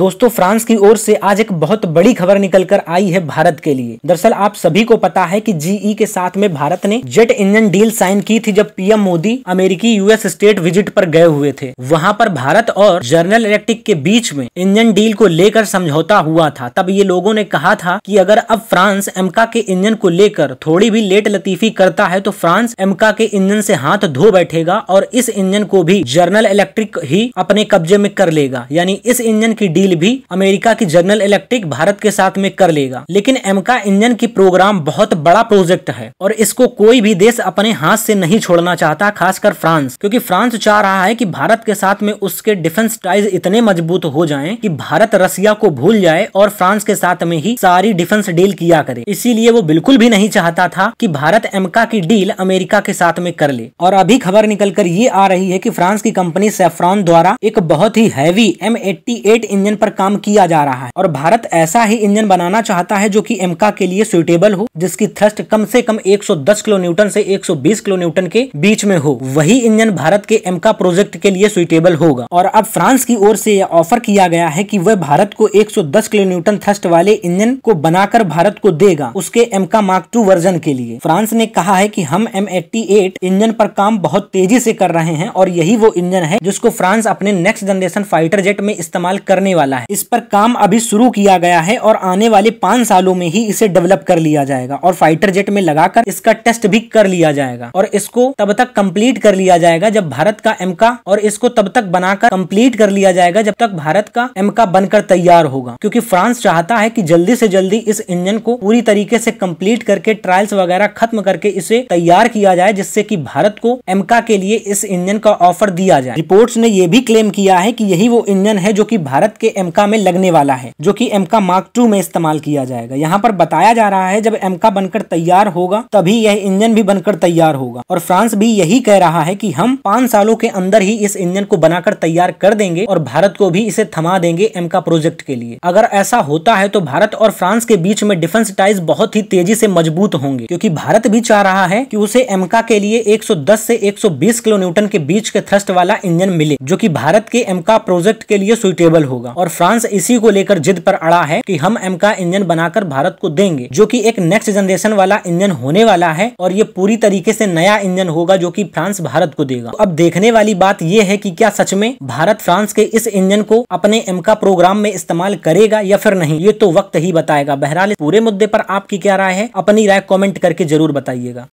दोस्तों फ्रांस की ओर से आज एक बहुत बड़ी खबर निकल कर आई है भारत के लिए दरअसल आप सभी को पता है कि जीई e के साथ में भारत ने जेट इंजन डील साइन की थी जब पीएम मोदी अमेरिकी यूएस स्टेट विजिट पर गए हुए थे वहां पर भारत और जनरल इलेक्ट्रिक के बीच में इंजन डील को लेकर समझौता हुआ था तब ये लोगों ने कहा था की अगर अब फ्रांस एमका के इंजन को लेकर थोड़ी भी लेट लतीफी करता है तो फ्रांस एमका के इंजन ऐसी हाथ धो बैठेगा और इस इंजन को भी जनरल इलेक्ट्रिक ही अपने कब्जे में कर लेगा यानी इस इंजन की डील डील भी अमेरिका की जनरल इलेक्ट्रिक भारत के साथ में कर लेगा लेकिन एमका इंजन की प्रोग्राम बहुत बड़ा प्रोजेक्ट है और इसको कोई भी देश अपने हाथ से नहीं छोड़ना चाहता खासकर फ्रांस क्योंकि फ्रांस चाह रहा है कि भारत के साथ में उसके डिफेंस टाइज इतने मजबूत हो जाए कि भारत रसिया को भूल जाए और फ्रांस के साथ में ही सारी डिफेंस डील किया करे इसीलिए वो बिल्कुल भी नहीं चाहता था कि भारत एमका की डील अमेरिका के साथ में कर ले और अभी खबर निकल कर ये आ रही है की फ्रांस की कंपनी सेफ्रॉन द्वारा एक बहुत ही हैवी एम इंजन इंजन पर काम किया जा रहा है और भारत ऐसा ही इंजन बनाना चाहता है जो की एमका के लिए सुइटेबल हो जिसकी थ्रस्ट कम से कम 110 किलो न्यूटन से 120 किलो न्यूटन के बीच में हो वही इंजन भारत के एमका प्रोजेक्ट के लिए सुइटेबल होगा और अब फ्रांस की ओर से यह ऑफर किया गया है की वह भारत को एक किलो न्यूटन थ्रस्ट वाले इंजन को बनाकर भारत को देगा उसके एमका मार्क टू वर्जन के लिए फ्रांस ने कहा है की हम एम इंजन पर काम बहुत तेजी से कर रहे हैं और यही वो इंजन है जिसको फ्रांस अपने नेक्स्ट जनरेशन फाइटर जेट में इस्तेमाल करने वाले वाला है इस पर काम अभी शुरू किया गया है और आने वाले पांच सालों में ही इसे डेवलप कर लिया जाएगा और फाइटर जेट में लगाकर इसका टेस्ट भी कर लिया जाएगा और इसको तब तक कम्प्लीट कर लिया जाएगा जब भारत का एमका और इसको तब तक बनाकर कम्प्लीट कर लिया जाएगा जब तक भारत का एमका बनकर तैयार होगा क्योंकि फ्रांस चाहता है की जल्दी से जल्दी इस इंजन को पूरी तरीके से कम्प्लीट करके ट्रायल्स वगैरह खत्म करके इसे तैयार किया जाए जिससे कि भारत को एमका के लिए इस इंजन का ऑफर दिया जाए रिपोर्ट्स ने यह भी क्लेम किया है कि यही वो इंजन है जो कि भारत के एमका में लगने वाला है जो कि एमका मार्क टू में इस्तेमाल किया जाएगा यहाँ पर बताया जा रहा है जब एमका बनकर तैयार होगा तभी यह इंजन भी बनकर तैयार होगा और फ्रांस भी यही कह रहा है की हम पांच सालों के अंदर ही इस इंजन को बनाकर तैयार कर देंगे और भारत को भी इसे थमा देंगे एमका प्रोजेक्ट के लिए अगर ऐसा होता है तो भारत और फ्रांस के बीच में डिफेंस टाइज बहुत ही तेजी से मजबूत होंगे क्योंकि भारत भी चाह रहा है कि उसे एमका के लिए 110 से 120 किलो न्यूटन के बीच के थ्रस्ट वाला इंजन मिले जो कि भारत के एमका प्रोजेक्ट के लिए सुइटेबल होगा और और फ्रांस इसी को लेकर जिद पर अड़ा है कि हम एम का इंजन बनाकर भारत को देंगे जो कि एक नेक्स्ट जनरेशन वाला इंजन होने वाला है और ये पूरी तरीके से नया इंजन होगा जो कि फ्रांस भारत को देगा तो अब देखने वाली बात यह है कि क्या सच में भारत फ्रांस के इस इंजन को अपने एम का प्रोग्राम में इस्तेमाल करेगा या फिर नहीं ये तो वक्त ही बताएगा बहरहाल पूरे मुद्दे पर आपकी क्या राय है अपनी राय कॉमेंट करके जरूर बताइएगा